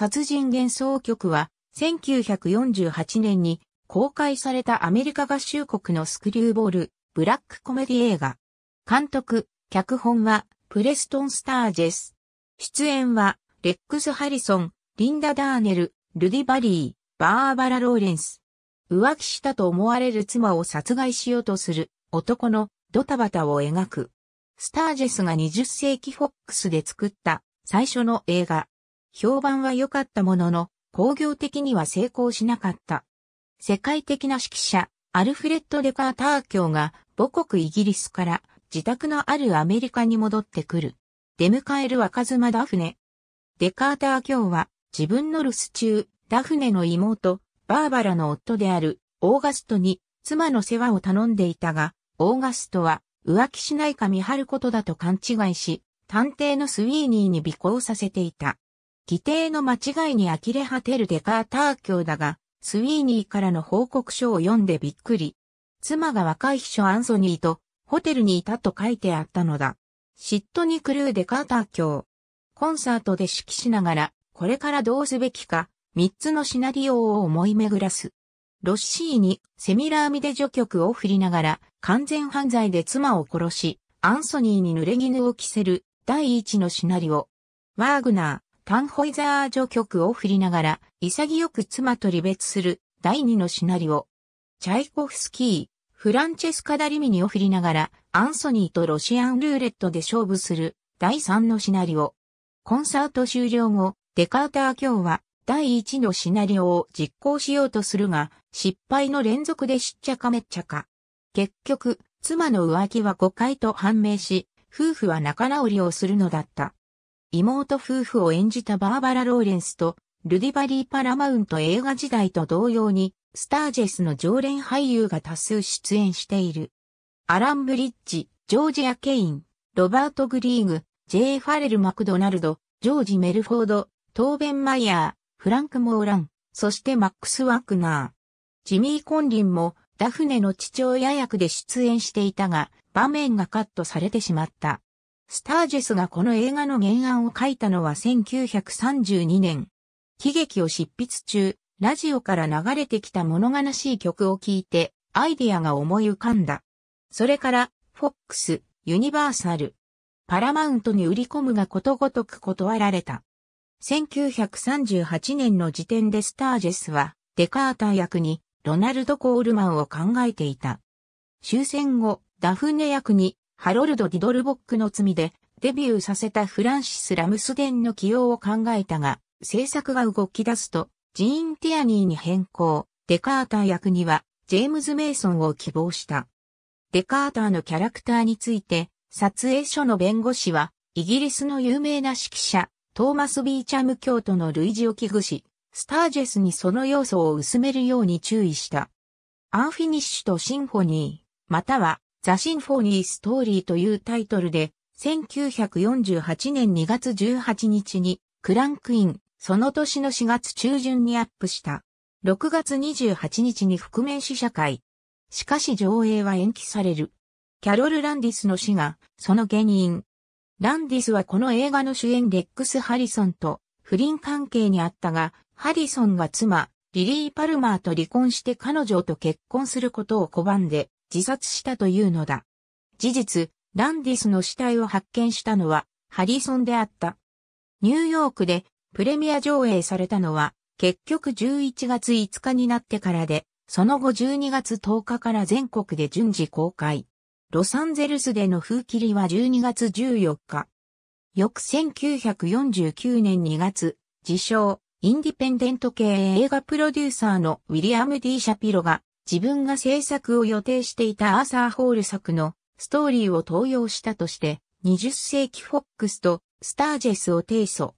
殺人幻想曲は、1948年に公開されたアメリカ合衆国のスクリューボール、ブラックコメディ映画。監督、脚本は、プレストン・スタージェス。出演は、レックス・ハリソン、リンダ・ダーネル、ルディ・バリー、バーバラ・ローレンス。浮気したと思われる妻を殺害しようとする男のドタバタを描く。スタージェスが20世紀フォックスで作った最初の映画。評判は良かったものの、工業的には成功しなかった。世界的な指揮者、アルフレッド・デカーター教が母国イギリスから自宅のあるアメリカに戻ってくる。出迎える若妻ダフネ。デカーター教は自分の留守中、ダフネの妹、バーバラの夫であるオーガストに妻の世話を頼んでいたが、オーガストは浮気しないか見張ることだと勘違いし、探偵のスウィーニーに尾行させていた。規定の間違いに呆れ果てるデカーター教だが、スウィーニーからの報告書を読んでびっくり。妻が若い秘書アンソニーとホテルにいたと書いてあったのだ。嫉妬に狂うデカーター教。コンサートで指揮しながら、これからどうすべきか、三つのシナリオを思い巡らす。ロッシーにセミラーミで助曲を振りながら、完全犯罪で妻を殺し、アンソニーに濡れ衣を着せる、第一のシナリオ。ワーグナー、タンホイザー序曲を振りながら、潔く妻と離別する第二のシナリオ。チャイコフスキー、フランチェスカ・ダリミニを振りながら、アンソニーとロシアンルーレットで勝負する第三のシナリオ。コンサート終了後、デカーター日は第一のシナリオを実行しようとするが、失敗の連続でしっちゃかめっちゃか。結局、妻の浮気は誤解と判明し、夫婦は仲直りをするのだった。妹夫婦を演じたバーバラ・ローレンスと、ルディバリー・パラマウント映画時代と同様に、スタージェスの常連俳優が多数出演している。アラン・ブリッジ、ジョージア・ケイン、ロバート・グリーグ、ジェイ・ファレル・マクドナルド、ジョージ・メルフォード、トーベン・マイヤー、フランク・モーラン、そしてマックス・ワークナー。ジミー・コンリンもダフネの父親役で出演していたが、場面がカットされてしまった。スタージェスがこの映画の原案を書いたのは1932年。喜劇を執筆中、ラジオから流れてきた物悲しい曲を聴いて、アイデアが思い浮かんだ。それから、フォックス、ユニバーサル、パラマウントに売り込むがことごとく断られた。1938年の時点でスタージェスは、デカーター役に、ロナルド・コールマンを考えていた。終戦後、ダフネ役に、ハロルド・ディドルボックの罪でデビューさせたフランシス・ラムスデンの起用を考えたが、制作が動き出すと、ジーン・ティアニーに変更、デカーター役には、ジェームズ・メイソンを希望した。デカーターのキャラクターについて、撮影所の弁護士は、イギリスの有名な指揮者、トーマス・ビーチャム教徒の類似を危惧し、スタージェスにその要素を薄めるように注意した。アンフィニッシュとシンフォニー、またはザ・シンフォニー・ストーリーというタイトルで、1948年2月18日にクランクイン、その年の4月中旬にアップした。6月28日に覆面試写会。しかし上映は延期される。キャロル・ランディスの死が、その原因。ランディスはこの映画の主演レックス・ハリソンと不倫関係にあったが、ハリソンが妻、リリー・パルマーと離婚して彼女と結婚することを拒んで、自殺したというのだ。事実、ランディスの死体を発見したのはハリソンであった。ニューヨークでプレミア上映されたのは結局11月5日になってからで、その後12月10日から全国で順次公開。ロサンゼルスでの風切りは12月14日。翌1949年2月、自称、インディペンデント系映画プロデューサーのウィリアム・ディ・シャピロが自分が制作を予定していたアーサー・ホール作のストーリーを盗用したとして、20世紀フォックスとスタージェスを提訴。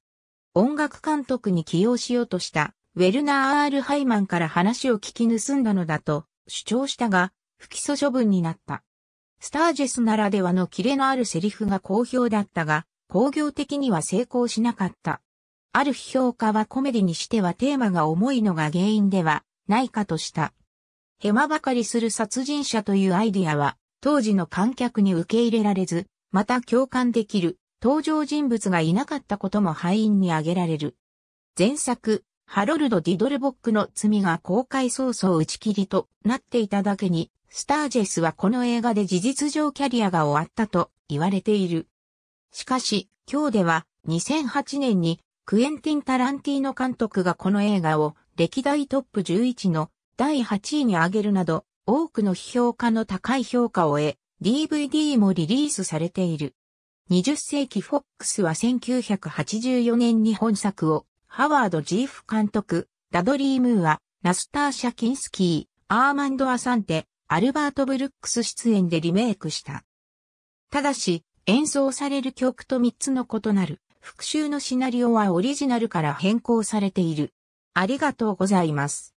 音楽監督に起用しようとしたウェルナー・アール・ハイマンから話を聞き盗んだのだと主張したが、不起訴処分になった。スタージェスならではのキレのあるセリフが好評だったが、工業的には成功しなかった。ある評価はコメディにしてはテーマが重いのが原因ではないかとした。ヘマばかりする殺人者というアイディアは、当時の観客に受け入れられず、また共感できる登場人物がいなかったことも敗因に挙げられる。前作、ハロルド・ディドルボックの罪が公開早々打ち切りとなっていただけに、スタージェスはこの映画で事実上キャリアが終わったと言われている。しかし、今日では2008年にクエンティン・タランティーノ監督がこの映画を歴代トップ11の第8位に挙げるなど、多くの批評家の高い評価を得、DVD もリリースされている。20世紀フォックスは1984年に本作を、ハワード・ジーフ監督、ダドリー・ムーア、ナスターシャ・キンスキー、アーマンド・アサンテ、アルバート・ブルックス出演でリメイクした。ただし、演奏される曲と3つの異なる、復習のシナリオはオリジナルから変更されている。ありがとうございます。